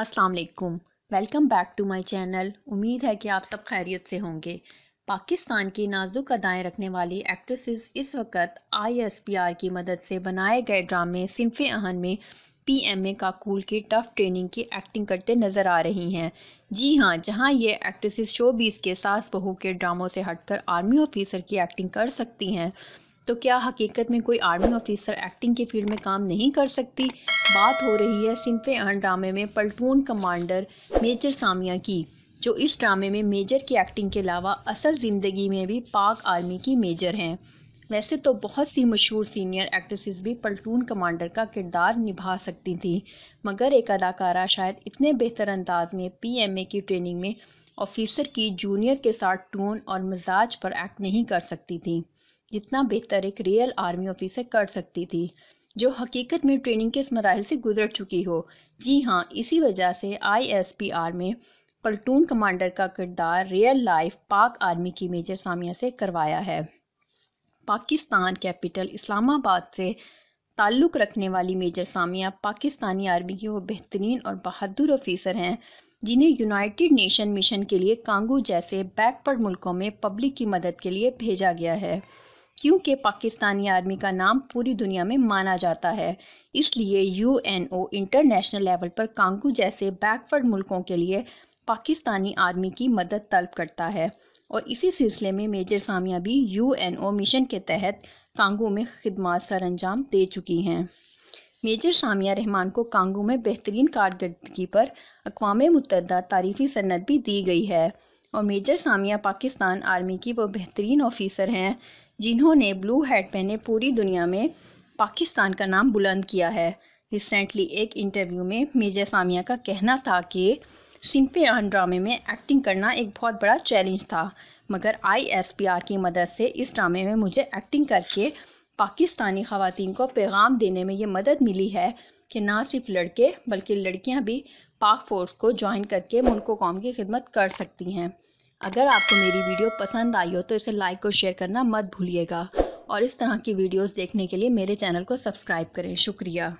अस्सलाम वालेकुम welcome back to my channel उम्मीद है कि आप सब खैरियत से होंगे पाकिस्तान की नाजुक अदाएँ रखने वाली एक्ट्रेसेस इस वक्त आईएसपीआर की मदद से बनाए गए ड्रामे सिनफ अहन में पीएमए काकूल के टफ ट्रेनिंग की एक्टिंग करते नज़र आ रही हैं जी हाँ जहाँ ये एक्ट्रेसेस बीस के सास बहू के ड्रामों से हटकर आर्मी ऑफिसर की एक्टिंग कर सकती हैं तो क्या हकीकत में कोई आर्मी ऑफिसर एक्टिंग के फील्ड में काम नहीं कर सकती बात हो रही है सिंफ अहन ड्रामे में पलटून कमांडर मेजर सामिया की जो इस ड्रामे में मेजर की एक्टिंग के अलावा असल ज़िंदगी में भी पाक आर्मी की मेजर हैं वैसे तो बहुत सी मशहूर सीनियर एक्ट्रेसेस भी पलटून कमांडर का किरदार निभा सकती थी मगर एक अदाकारा शायद इतने बेहतर अंदाज में पीएमए की ट्रेनिंग में ऑफिसर की जूनियर के साथ टोन और मिजाज पर एक्ट नहीं कर सकती थी जितना बेहतर एक रियल आर्मी ऑफिसर कर सकती थी जो हकीकत में ट्रेनिंग के इस मराहल से गुजर चुकी हो जी हाँ इसी वजह से आईएसपीआर में पलटून कमांडर का किरदार रियल लाइफ पाक आर्मी की मेजर सामिया से करवाया है पाकिस्तान कैपिटल इस्लामाबाद से ताल्लुक़ रखने वाली मेजर सामिया पाकिस्तानी आर्मी की वो बेहतरीन और बहादुर ऑफिसर हैं जिन्हें यूनाइटेड नेशन मिशन के लिए कांगू जैसे बैकवर्ड मुल्कों में पब्लिक की मदद के लिए भेजा गया है क्योंकि पाकिस्तानी आर्मी का नाम पूरी दुनिया में माना जाता है इसलिए यूएनओ इंटरनेशनल लेवल पर कांगू जैसे बैकवर्ड मुल्कों के लिए पाकिस्तानी आर्मी की मदद तलब करता है और इसी सिलसिले में मेजर सामिया भी यूएनओ मिशन के तहत कांगू में खदमात सर अंजाम दे चुकी हैं मेजर सामिया रहमान को कांगू में बेहतरीन कारकर्दगी पर अकवा मुतहदा तारीफी सन्नत भी दी गई है और मेजर सामिया पाकिस्तान आर्मी की वो बेहतरीन ऑफिसर हैं जिन्होंने ब्लू हैट पहने पूरी दुनिया में पाकिस्तान का नाम बुलंद किया है रिसेंटली एक इंटरव्यू में मेजर सामिया का कहना था कि सिंपे आन ड्रामे में एक्टिंग करना एक बहुत बड़ा चैलेंज था मगर आईएसपीआर की मदद से इस ड्रामे में मुझे एक्टिंग करके पाकिस्तानी खातन को पैगाम देने में ये मदद मिली है कि ना सिर्फ लड़के बल्कि लड़कियां भी पाक फोर्स को ज्वाइन करके मुल्क कौम की खिदमत कर सकती हैं अगर आपको मेरी वीडियो पसंद आई हो तो इसे लाइक और शेयर करना मत भूलिएगा और इस तरह की वीडियोस देखने के लिए मेरे चैनल को सब्सक्राइब करें शुक्रिया